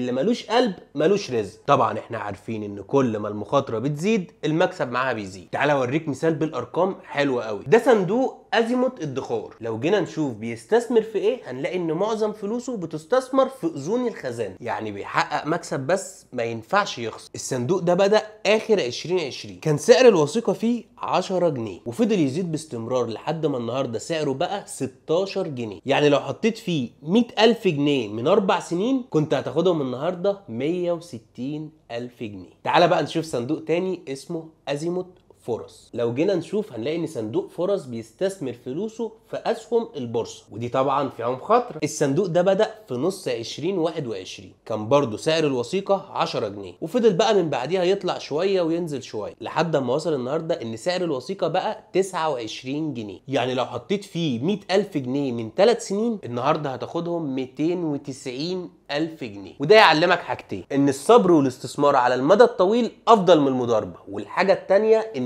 اللي ملوش قلب ملوش رزق طبعا احنا عارفين ان كل ما المخاطره بتزيد المكسب معاها بيزيد تعالى اوريك مثال بالارقام حلوه قوي ده صندوق أزيموت ادخار لو جينا نشوف بيستثمر في إيه هنلاقي إن معظم فلوسه بتستثمر في أذون الخزانة يعني بيحقق مكسب بس ما ينفعش يخسر الصندوق ده بدأ آخر 2020 كان سعر الوثيقة فيه 10 جنيه وفضل يزيد باستمرار لحد ما النهاردة سعره بقى 16 جنيه يعني لو حطيت فيه 100000 جنيه من أربع سنين كنت هتاخدهم النهاردة 160000 جنيه تعال بقى نشوف صندوق تاني اسمه أزيموت فرص لو جينا نشوف هنلاقي ان صندوق فرص بيستثمر فلوسه في اسهم البورصه ودي طبعا فيها خطر الصندوق ده بدا في نص 2021 كان برضه سعر الوثيقه 10 جنيه وفضل بقى من بعديها يطلع شويه وينزل شويه لحد ما وصل النهارده ان سعر الوثيقه بقى 29 جنيه يعني لو حطيت فيه 100000 جنيه من 3 سنين النهارده هتاخدهم 290 ألف جنيه وده يعلمك حاجتين إن الصبر والاستثمار على المدى الطويل أفضل من المضاربة والحاجة التانية إن